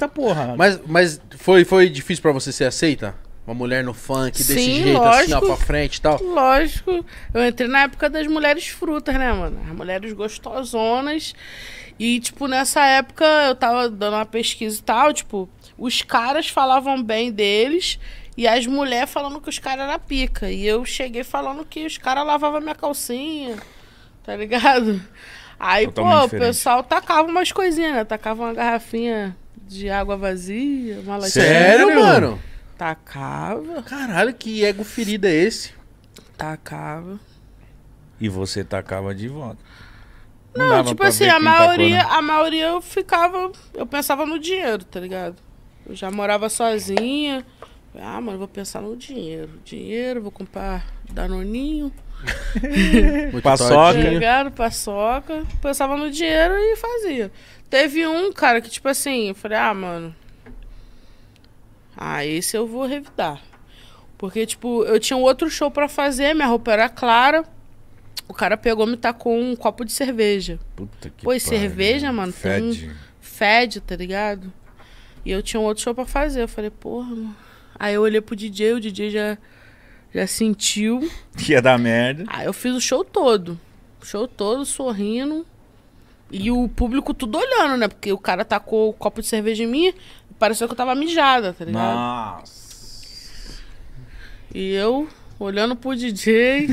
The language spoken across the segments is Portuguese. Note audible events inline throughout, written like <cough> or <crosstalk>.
Tá porra. Mas, mas foi, foi difícil pra você ser aceita? Uma mulher no funk, desse Sim, jeito, lógico, assim, ó, pra frente e tal? Lógico. Eu entrei na época das mulheres frutas, né, mano? As mulheres gostosonas. E, tipo, nessa época eu tava dando uma pesquisa e tal, tipo, os caras falavam bem deles e as mulheres falando que os caras eram pica. E eu cheguei falando que os caras lavavam minha calcinha, tá ligado? Aí, Totalmente pô, diferente. o pessoal tacava umas coisinhas, né? Tacava uma garrafinha de água vazia, uma latinha. Sério, mano? Tacava. Caralho, que ego ferido é esse? Tacava. E você tacava de volta. Não, Não tipo assim, a maioria, tacou, né? a maioria eu ficava, eu pensava no dinheiro, tá ligado? Eu já morava sozinha. Ah, mano, vou pensar no dinheiro. Dinheiro, vou comprar danoninho. <laughs> paçoca. Jogaram paçoca, pensava no dinheiro e fazia. Teve um, cara, que tipo assim, eu falei, ah, mano. Ah, esse eu vou revidar. Porque, tipo, eu tinha um outro show para fazer, minha roupa era clara. O cara pegou me tacou um copo de cerveja. Puta que Pô, e cerveja, mano, fede. Um... fede, tá ligado? E eu tinha um outro show pra fazer. Eu falei, porra, mano. Aí eu olhei pro DJ, o DJ já já sentiu. <laughs> Que ia dar merda. Ah, eu fiz o show todo. O show todo sorrindo. E o público tudo olhando, né? Porque o cara tacou tá o copo de cerveja em mim, pareceu que eu tava mijada, tá ligado? Nossa. E eu olhando pro DJ.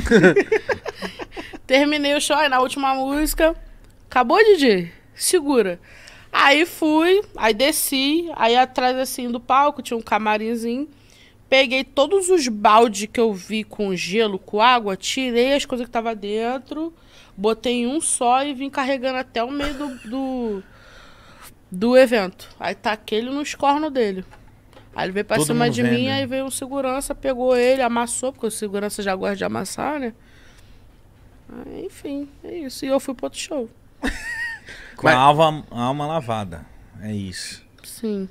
<laughs> Terminei o show, aí na última música. Acabou, DJ? Segura. Aí fui, aí desci, aí atrás assim do palco tinha um camarinzinho. Peguei todos os baldes que eu vi com gelo, com água, tirei as coisas que tava dentro, botei em um só e vim carregando até o meio do, do, do evento. Aí taquei tá ele no escorno dele. Aí ele veio pra Todo cima de mim, né? aí veio um segurança, pegou ele, amassou, porque o segurança já gosta de amassar, né? Aí, enfim, é isso. E eu fui pro outro show. Com Mas... a, alma, a alma lavada. É isso. Sim.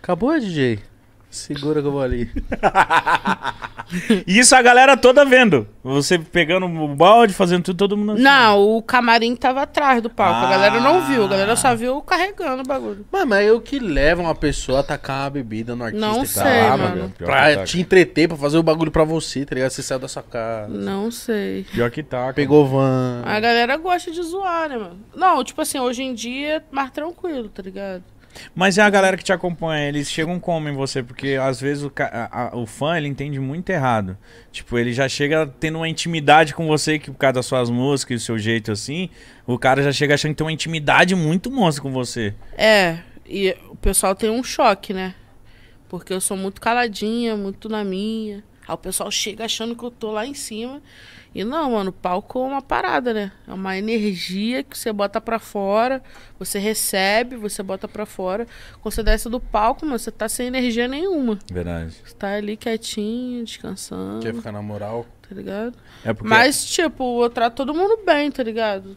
Acabou, DJ? Segura que eu vou ali. <laughs> Isso a galera toda vendo. Você pegando o balde, fazendo tudo, todo mundo assim. Não, o camarim tava atrás do palco. Ah. A galera não viu, a galera só ah. viu carregando o bagulho. Mano, mas é o que leva uma pessoa a tacar uma bebida no artista não sei, ah, mano. Pra te entreter, pra fazer o bagulho pra você, tá ligado? Você saiu da sua casa. Não sei. Pior que tá. Pegou van. A galera gosta de zoar, né, mano? Não, tipo assim, hoje em dia é mais tranquilo, tá ligado? Mas é a galera que te acompanha, eles chegam comem você, porque às vezes o, a, a, o fã ele entende muito errado. Tipo, ele já chega tendo uma intimidade com você, que por causa das suas músicas e do seu jeito assim, o cara já chega achando que tem uma intimidade muito monstro com você. É, e o pessoal tem um choque, né? Porque eu sou muito caladinha, muito na minha. Aí o pessoal chega achando que eu tô lá em cima. E não, mano, palco é uma parada, né? É uma energia que você bota pra fora, você recebe, você bota pra fora. Quando você desce do palco, mano, você tá sem energia nenhuma. Verdade. Você tá ali quietinho, descansando. Quer ficar na moral? Tá ligado? É porque... Mas, tipo, eu trato todo mundo bem, tá ligado?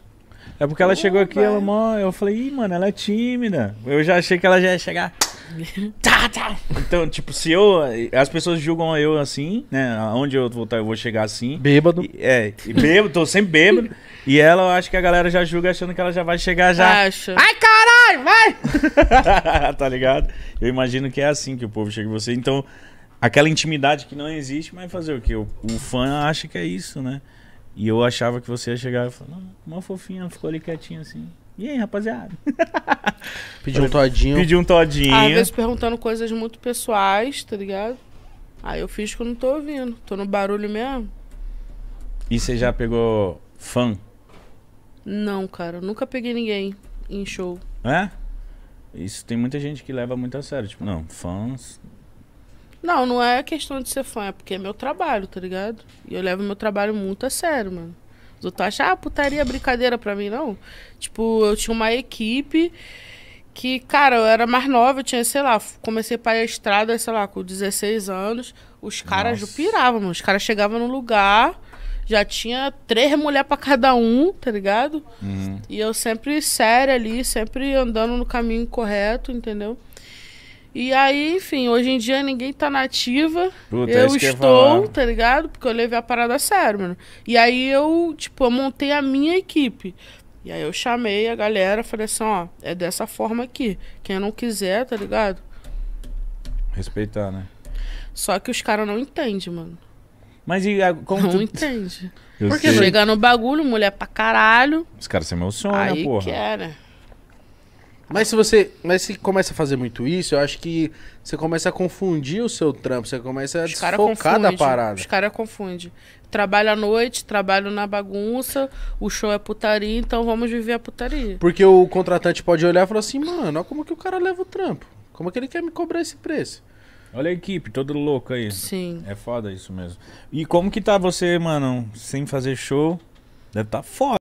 É porque ela oh, chegou aqui, ela, mano, eu falei, ih, mano, ela é tímida. Eu já achei que ela já ia chegar. <laughs> tá, tá. Então, tipo, se eu. As pessoas julgam eu assim, né? Onde eu voltar, tá, eu vou chegar assim. Bêbado. E, é, bêbado, tô sempre bêbado. e ela, eu acho que a galera já julga achando que ela já vai chegar já. Acho. Ai, caralho, vai! <laughs> tá ligado? Eu imagino que é assim que o povo chega em você. Então, aquela intimidade que não existe, mas fazer o quê? O, o fã acha que é isso, né? E eu achava que você ia chegar e falar, não, uma fofinha, ficou ali quietinha assim. E aí, rapaziada? <laughs> pediu um todinho. pediu um todinho. Às vezes perguntando coisas muito pessoais, tá ligado? Aí eu fiz que eu não tô ouvindo. Tô no barulho mesmo. E você já pegou fã? Não, cara. nunca peguei ninguém em show. É? Isso tem muita gente que leva muito a sério. Tipo, não, fãs. Não, não é questão de ser fã, é porque é meu trabalho, tá ligado? E eu levo meu trabalho muito a sério, mano. Os outros acham, ah, putaria brincadeira pra mim, não. Tipo, eu tinha uma equipe que, cara, eu era mais nova, eu tinha, sei lá, comecei para a estrada, sei lá, com 16 anos. Os caras piravam, Os caras chegavam no lugar, já tinha três mulheres para cada um, tá ligado? Uhum. E eu sempre séria ali, sempre andando no caminho correto, entendeu? E aí, enfim, hoje em dia ninguém tá nativa. Puta, eu estou, tá ligado? Porque eu levei a parada a sério, mano. E aí eu, tipo, eu montei a minha equipe. E aí eu chamei a galera, falei assim, ó, é dessa forma aqui. Quem não quiser, tá ligado? Respeitar, né? Só que os caras não entendem, mano. Mas e a, como Não tu... entende. Eu Porque sei. chegar no bagulho, mulher pra caralho. Os caras se emocionam, aí porra. Que era. É, né? Mas se você. Mas se começa a fazer muito isso, eu acho que você começa a confundir o seu trampo, você começa a os desfocar da parada. Os caras confundem. Trabalho à noite, trabalho na bagunça, o show é putaria, então vamos viver a putaria. Porque o contratante pode olhar e falar assim, mano, olha como que o cara leva o trampo. Como é que ele quer me cobrar esse preço? Olha a equipe, todo louco aí. Sim. É foda isso mesmo. E como que tá você, mano, sem fazer show? Deve tá foda.